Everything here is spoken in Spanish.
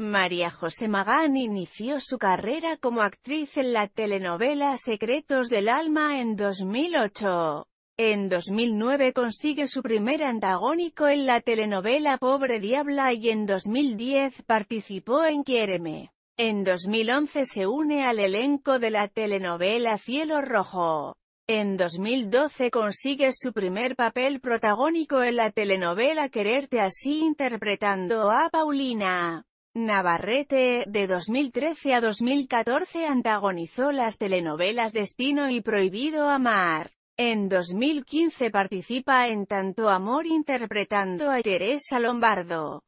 María José Magán inició su carrera como actriz en la telenovela Secretos del Alma en 2008. En 2009 consigue su primer antagónico en la telenovela Pobre Diabla y en 2010 participó en Quiéreme. En 2011 se une al elenco de la telenovela Cielo Rojo. En 2012 consigue su primer papel protagónico en la telenovela Quererte así interpretando a Paulina. Navarrete, de 2013 a 2014 antagonizó las telenovelas Destino y Prohibido Amar. En 2015 participa en Tanto Amor interpretando a Teresa Lombardo.